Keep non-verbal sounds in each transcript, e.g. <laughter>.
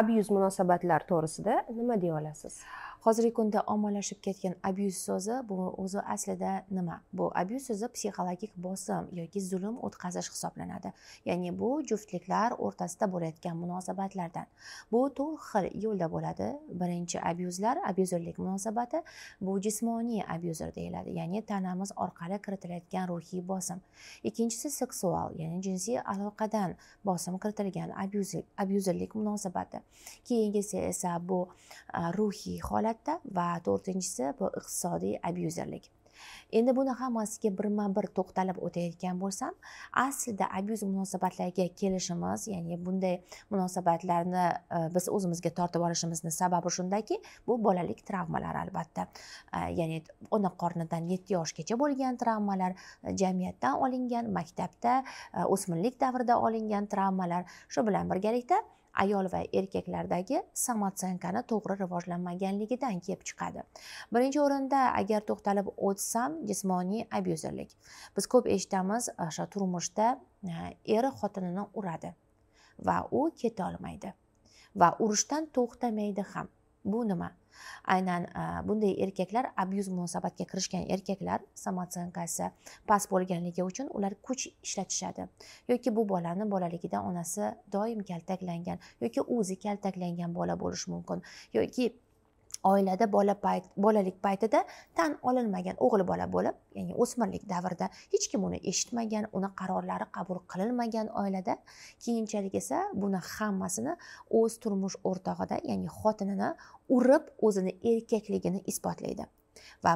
abyuz munosabatlar to'g'risida nima deya olasiz hozirgi kunda ommalashib ketgan abyuz so'zi bu o'zi aslida nima bu abyuz so'zi psixologik bosim yoki zulm o'tkazish hisoblanadi ya'ni bu juftliklar o'rtasida bo'layotgan munosabatlardan bu to'rt xil yo'lda bo'ladi birinchi abyuzlar abyuzerlik munosabati bu jismoniy abyuzer deyiladi ya'ni tanamiz orqali kiritilayotgan ruhiy bosim ikkinchisi seksual ya'ni jinsiy aloqadan bosim kiritilgan abyuzerlik munosabati keyingisi esa bu ruhiy holat holatda va to'rtinchisi bu iqtisodiy abyuzerlik endi buni hammasiga birma bir to'xtalib o'tayotgan bo'lsam aslida abyuz munosabatlarga kelishimiz ya'ni bunday munosabatlarni e, biz o'zimizga tortib olishimizni sababi shundaki bu bolalik travmalari albatta e, ya'ni ona qornidan yetti yoshgacha bo'lgan travmalar e, jamiyatdan olingan maktabda o'smirlik davrida olingan travmalar shu bilan birgalikda ayol va erkaklardagi samotsenkani to'g'ri rivojlanmaganligidan kelib chiqadi birinchi o'rinda agar to'xtalib o'tsam jismoniy abyuzerlik biz ko'p eshitamiz o'sha turmushda e, eri xotinini uradi va u keta olmaydi va urushdan to'xtamaydi ham bu nima aynan e, bunday erkaklar abyuz munosabatga kirishgan erkaklar samootshenkasi past bo'lganligi uchun ular kuch ishlatishadi yoki bu bolani bolaligida onasi doim kaltaklangan yoki o'zi kaltaklangan bola bo'lishi mumkin yoki oilada bola payt bolalik paytida tan olinmagan o'g'il bola bo'lib ya'ni o'smirlik davrida hech kim uni eshitmagan uni qarorlari qabul qilinmagan oilada keyinchalik esa buni hammasini o'z turmush o'rtog'ida ya'ni xotinini urib o'zini erkakligini isbotlaydi va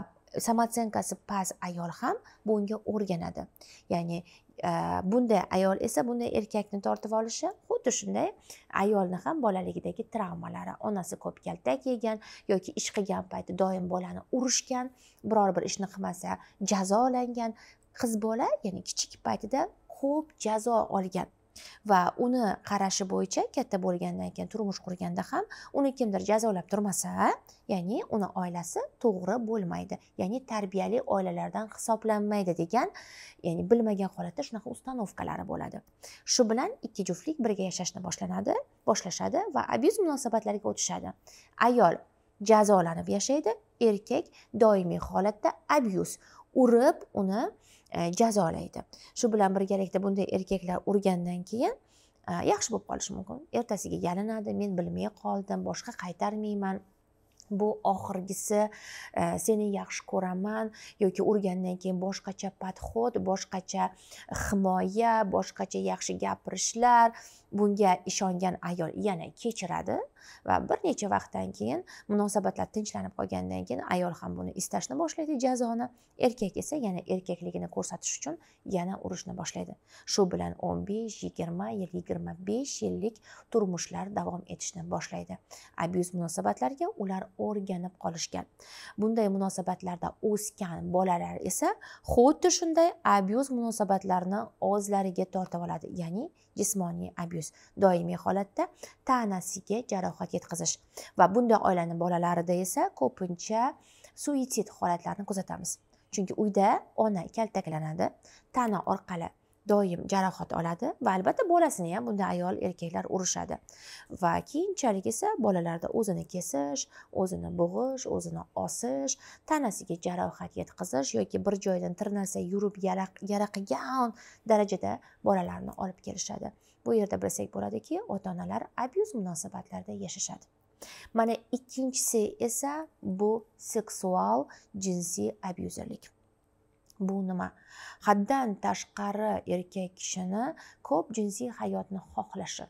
samotsenkasi past ayol ham bunga o'rganadi ya'ni bunday ayol esa bunday erkakni tortib olishi xuddi shunday ayolni ham bolaligidagi travmalari onasi ko'p kaltak yegan yoki ish qilgan payti doim bolani urishgan biror bir ishni qilmasa jazolangan qiz bola ya'ni kichik paytida ko'p jazo olgan va uni qarashi bo'yicha katta bo'lgandan keyin turmush qurganda ham uni kimdir jazolab turmasa ya'ni uni oilasi to'g'ri bo'lmaydi ya'ni tarbiyali oilalardan hisoblanmaydi degan ya'ni bilmagan holatda shunaqa ustanovkalari bo'ladi shu bilan ikki juftlik birga yashashni boshlanadi boshlashadi va abyuz munosabatlariga o'tishadi ayol jazolanib yashaydi erkak doimiy holatda abyuz urib uni e, jazolaydi shu bilan birgalikda bunday erkaklar urgandan keyin e, yaxshi bo'lib qolishi mumkin ertasiga yalinadi men bilmay qoldim boshqa qaytarmayman bu oxirgisi e, seni yaxshi ko'raman yoki urgandan keyin boshqacha подход boshqacha himoya boshqacha yaxshi gapirishlar bunga ishongan ayol yana kechiradi va bir necha vaqtdan keyin munosabatlar tinchlanib qolgandan keyin ayol ham buni istashni boshlaydi jazoni erkak esa yana erkakligini ko'rsatish uchun yana urushni boshlaydi shu bilan o'n besh yigirma yigirma besh yillik turmushlar davom etishni boshlaydi abyuz munosabatlarga ular o'rganib qolishgan bunday munosabatlarda o'sgan bolalar esa xuddi shunday abyuz munosabatlarni o'zlariga tortib oladi ya'ni jismoniy abyuz doimiy holatda tanasiga jarohat jarohat yetkazish va bunday oilani bolalarida esa ko'pincha suitsid holatlarini kuzatamiz chunki uyda ona kaltaklanadi tana orqali doim jarohat oladi va albatta bolasini ham bunda ayol erkaklar urishadi va keyinchalik esa bolalarda o'zini kesish o'zini bo'g'ish o'zini osish tanasiga jarohat yetkazish yoki bir joydan tirnalsa yurib yaraqigan darajada bolalarni olib kelishadi bu yerda bilsak bo'ladiki ota onalar abyuz munosabatlarda yashashadi mana ikkinchisi esa bu seksual jinsiy abyuzerlik bu nima haddan tashqari erkak kishini ko'p jinsiy hayotni xohlashi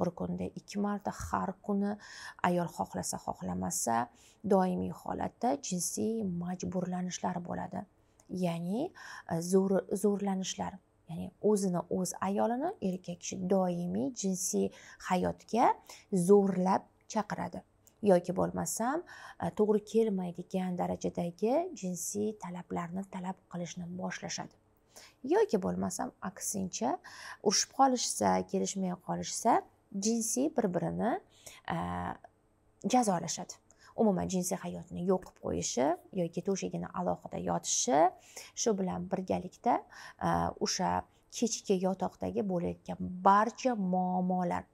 bir kunda ikki marta har kuni ayol xohlasa xohlamasa doimiy holatda jinsiy majburlanishlar bo'ladi ya'ni e, zo'r zo'rlanishlar ya'ni o'zini o'z ayolini erkak kishi doimiy jinsiy hayotga zo'rlab chaqiradi yoki bo'lmasam e, to'g'ri kelmaydigan darajadagi jinsiy talablarni talab qilishni boshlashadi yoki bo'lmasam aksincha urushib qolishsa kelishmay qolishsa jinsiy bir birini e, jazolashadi umuman jinsiy hayotni yo'q qilib qo'yishi yoki to'shagini alohida yotishi shu bilan birgalikda e, o'sha kechki yotoqdagi bo'layotgan barcha muammolar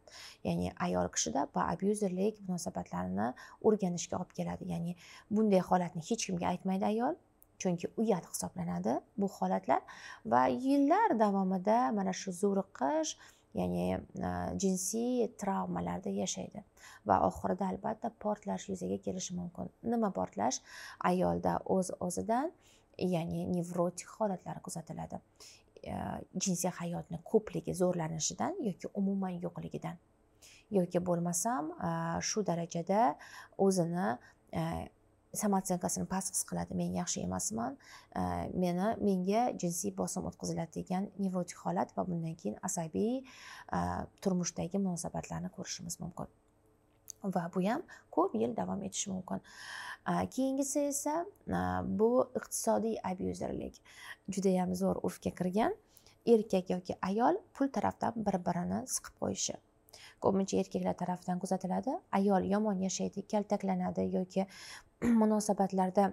ya'ni ayol kishida va abyuzerlik munosabatlarini o'rganishga olib keladi ya'ni bunday holatni hech kimga aytmaydi ayol chunki uyat hisoblanadi bu holatlar va yillar davomida mana shu zo'riqish ya'ni e, jinsiy travmalarda yashaydi va oxirida albatta portlash yuzaga kelishi mumkin nima portlash ayolda o'z öz o'zidan ya'ni nevrotik holatlar kuzatiladi e, jinsiy hayotni ko'pligi zo'rlanishidan yoki umuman yo'qligidan yoki bo'lmasam e, shu darajada o'zini samootsyankasini past his qiladi men yaxshi emasman e, meni menga jinsiy bosim o'tkaziladi degan nevrotik holat va bundan keyin asabiy e, turmushdagi munosabatlarni ko'rishimiz mumkin va bu ham ko'p yil davom etishi mumkin e, keyingisi esa bu iqtisodiy abyuzerlik judayam zo'r urfga kirgan erkak yoki ayol pul tarafdan bir birini siqib qo'yishi ko'pincha erkaklar tarafidan kuzatiladi ayol yomon yashaydi kaltaklanadi yoki <clears throat> munosabatlarda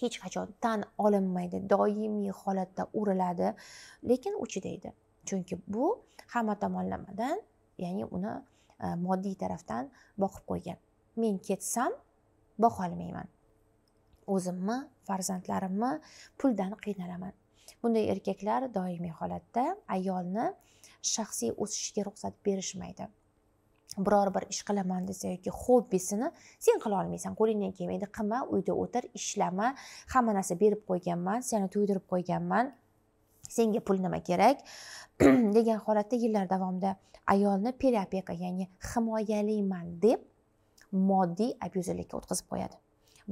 hech qachon tan olinmaydi doimiy holatda uriladi lekin uchidaydi chunki bu hamma tomonlamadan ya'ni uni e, moddiy tarafdan boqib qo'ygan men ketsam boqolmayman o'zimmi farzandlarimni puldan qiynalaman bunday erkaklar doimiy holatda ayolni shaxsiy o'sishiga ruxsat berishmaydi biror bir ish qilaman desa yoki hobbisini sen qila olmaysan qo'lingdan kelmaydi qilma uyda o'tir ishlama hamma narsa berib qo'yganman seni to'ydirib qo'yganman senga pul nima kerak <clears throat> degan holatda yillar davomida ayolni переопека ya'ni himoyalayman deb moddiy abyuzerlikka o'tkazib qo'yadi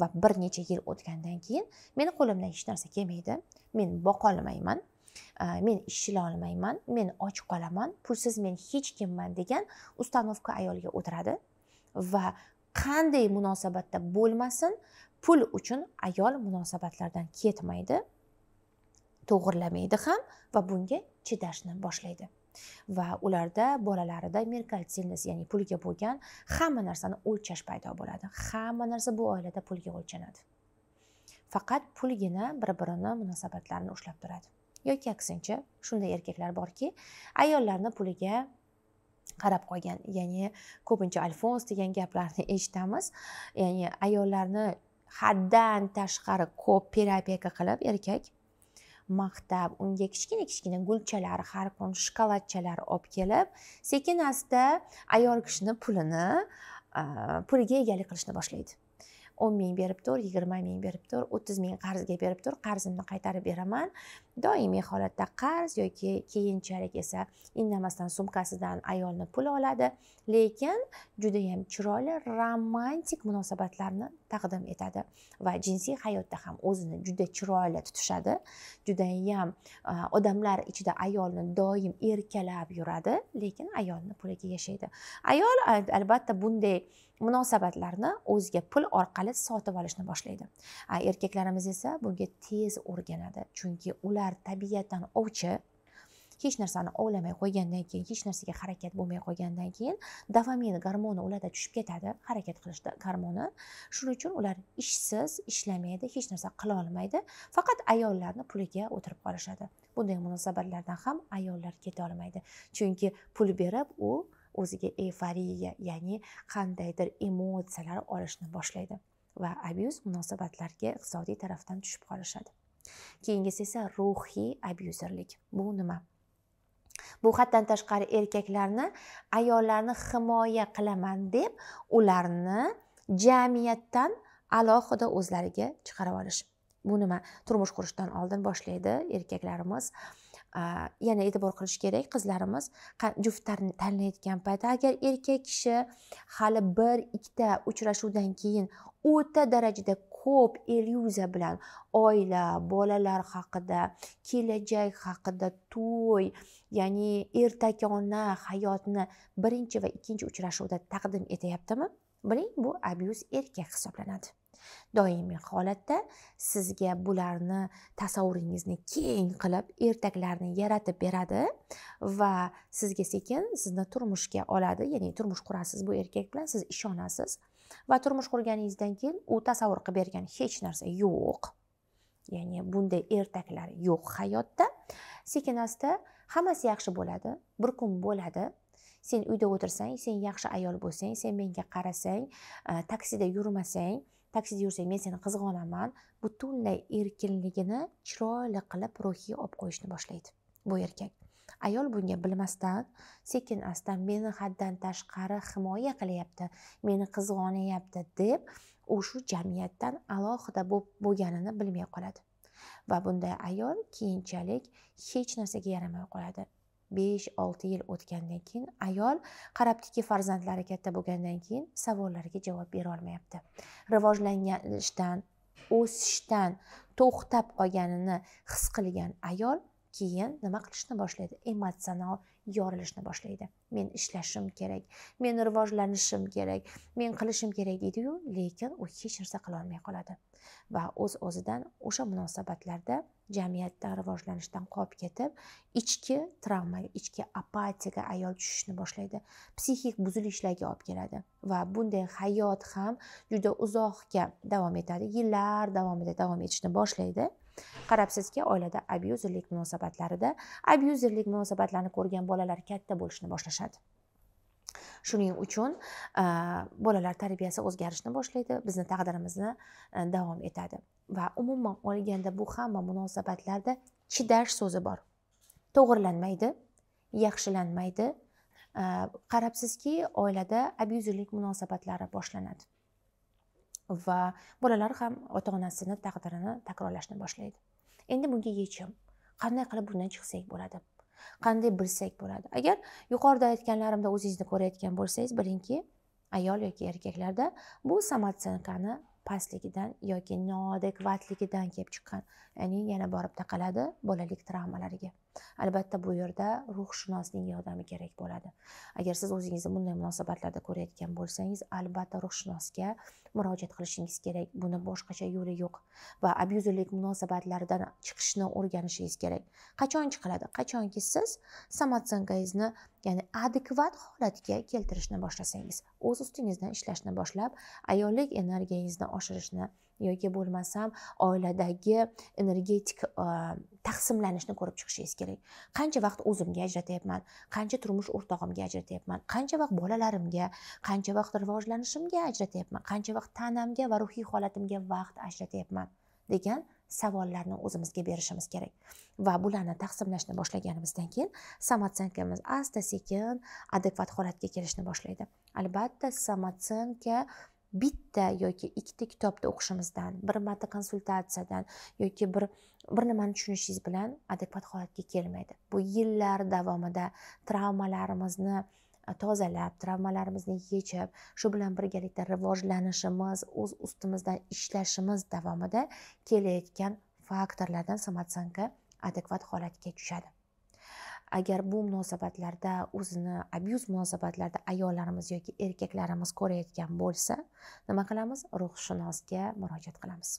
va bir necha yil o'tgandan keyin meni qo'limdan hech narsa kelmaydi men boqolmayman Э, men ish ishila olmayman men och qolaman pulsiz men hech kimman degan ustanovka ayolga o'tiradi va qanday munosabatda bo'lmasin pul uchun ayol munosabatlardan ketmaydi to'g'irlamaydi ham va bunga chidashni boshlaydi va ularda bolalarida merkantilniz ya'ni pulga bo'lgan hamma narsani o'lchash paydo bo'ladi hamma narsa bu oilada pulga o'lchanadi faqat pulgina bir birini munosabatlarini ushlab turadi yoki aksincha shunday erkaklar borki ayollarni puliga qarab qolgan ya'ni ko'pincha alfons degan gaplarni eshitamiz ya'ni ayollarni haddan tashqari ko'p terapiyaka qilib erkak maqtab unga kichkina kichkina gulchalar har kun shokoladchalar olib kelib sekin asta ayol kishini pulini puliga egalik qilishni boshlaydi o'n ming berib tur yigirma ming berib tur o'ttiz ming qarzga berib tur qarzimni qaytarib beraman doimiy holatda qarz yoki keyinchalik esa indamasdan sumkasidan ayolni pul oladi lekin judayam chiroyli romantik munosabatlarni taqdim etadi va jinsiy hayotda ham o'zini juda chiroyli tutishadi judayam odamlar ichida ayolni doim erkalab yuradi lekin ayolni puliga yashaydi ayol albatta bunday munosabatlarni o'ziga pul orqali sotib olishni boshlaydi erkaklarimiz esa bunga tez o'rganadi chunki ular ular tabiatdan ovchi hech narsani ovlamay qo'ygandan keyin hech narsaga harakat bo'lmay qolgandan keyin dofamin gormoni ularda tushib ketadi harakat qilishda gormoni shuning uchun ular ishsiz ishlamaydi hech narsa qila olmaydi faqat ayollarni puliga o'tirib qolishadi bunday munosabatlardan ham ayollar keta olmaydi chunki pul berib u o'ziga eyforiya ya'ni qandaydir emotsiyalar olishni boshlaydi va abyuz munosabatlarga iqtisodiy tarafdan tushib qolishadi keyingisi esa ruhiy abyuzerlik bu nima bu haddan tashqari erkaklarni ayollarni himoya qilaman deb ularni jamiyatdan alohida o'zlariga chiqarib olish bu nima turmush qurishdan oldin boshlaydi erkaklarimiz yana e'tibor qilish kerak qizlarimiz juft tanlayotgan paytda agar erkak kishi hali bir ikkita uchrashuvdan keyin o'ta darajada ko'p illyuziya bilan oila bolalar haqida kelajak haqida to'y ya'ni ertakona hayotni birinchi va ikkinchi uchrashuvda taqdim etyaptimi biling bu abyuz erkak hisoblanadi doimiy holatda sizga bularni tasavvuringizni keng qilib ertaklarni yaratib beradi va sizga sekin sizni turmushga oladi ya'ni turmush qurasiz bu erkak bilan siz ishonasiz va turmush qurganingizdan keyin u tasavvur qilib bergan hech narsa yo'q ya'ni bunday ertaklar yo'q hayotda sekin asta hammasi yaxshi bo'ladi bir kun bo'ladi sen uyda o'tirsang sen yaxshi ayol bo'lsang sen menga qarasang taksida yurmasang taksida yursang men seni qizg'onaman butunlay erkinligini chiroyli qilib ruhiy olib qo'yishni boshlaydi bu erkak ayol bunga bilmasdan sekin asta meni haddan tashqari himoya qilyapti meni qizg'onyapti deb u shu jamiyatdan alohida bo'lganini bilmay qoladi va bunday ayol keyinchalik hech narsaga yaramay qoladi besh olti yil o'tgandan keyin ayol qarabdiki farzandlari katta bo'lgandan keyin savollarga javob berolmayapti rivojlanishdan o'sishdan to'xtab qolganini his qilgan ayol keyin nima qilishni boshlaydi emotsional yorilishni boshlaydi men ishlashim kerak men rivojlanishim kerak men qilishim kerak deydiyu lekin u hech narsa qilolmay qoladi va o'z uz o'zidan o'sha munosabatlarda jamiyatda rivojlanishdan qolib ketib ichki travmaga ichki apatiyaga ayol tushishni boshlaydi psixik buzilishlarga olib keladi va bunday hayot ham juda uzoqga davom etadi yillar davomida davom etishni boshlaydi qarabsizki oilada abyuzerlik munosabatlarida abyuzerlik munosabatlarini ko'rgan bolalar katta bo'lishni boshlashadi shuning uchun bolalar tarbiyasi o'zgarishni boshlaydi bizni taqdirimizni e, davom etadi va umuman olganda bu hamma munosabatlarda chidash so'zi bor to'g'irlanmaydi yaxshilanmaydi qarabsizki oilada abyuzerlik munosabatlari boshlanadi va bolalar ham ota onasini taqdirini takrorlashni boshlaydi endi bunga yechim qanday qilib bundan chiqsak bo'ladi qanday bilsak bo'ladi agar yuqorida aytganlarimda o'zingizni ko'rayotgan bo'lsangiz bilingki ayol yoki erkaklarda bu samotsenkani pastligidan yoki noadekvatligidan kelib chiqqan ya'ni yana borib taqaladi bolalik travmalariga albatta bu yerda ruhshunosning yordami kerak bo'ladi agar siz o'zingizni bunday munosabatlarda ko'rayotgan bo'lsangiz albatta ruhshunosga murojaat qilishingiz kerak buni boshqacha yo'li yo'q va abyuzerlik munosabatlaridan chiqishni o'rganishingiz kerak qachon chiqiladi qachonki siz samootsankangizni ya'ni adekvat holatga keltirishni boshlasangiz o'z ustingizdan ishlashni boshlab ayollik energiyangizni oshirishni yoki bo'lmasam oiladagi energetik e, taqsimlanishni ko'rib chiqishingiz kerak qancha vaqt o'zimga ajratyapman qancha turmush o'rtog'imga ajratyapman qancha vaqt bolalarimga qancha vaqt rivojlanishimga ajratyapman qancha vaqt tanamga va ruhiy holatimga vaqt ajratyapman degan savollarni o'zimizga berishimiz kerak va bularni taqsimlashni boshlaganimizdan keyin samotsentkamiz asta sekin adekvat holatga kelishni boshlaydi albatta samotsenka bitta yoki ikkita kitobni o'qishimizdan bir marta konsultatsiyadan yoki bir bir nimani tushunishingiz bilan adekvat holatga kelmaydi bu yillar davomida travmalarimizni e, tozalab travmalarimizni yechib shu bilan birgalikda rivojlanishimiz o'z ustimizdan ishlashimiz davomida kelayotgan faktorlardan samatsanka adekvat holatga tushadi agar bu munosabatlarda o'zini abyuz munosabatlarda ayollarimiz yoki erkaklarimiz ko'rayotgan bo'lsa nima qilamiz ruhshunosga murojaat qilamiz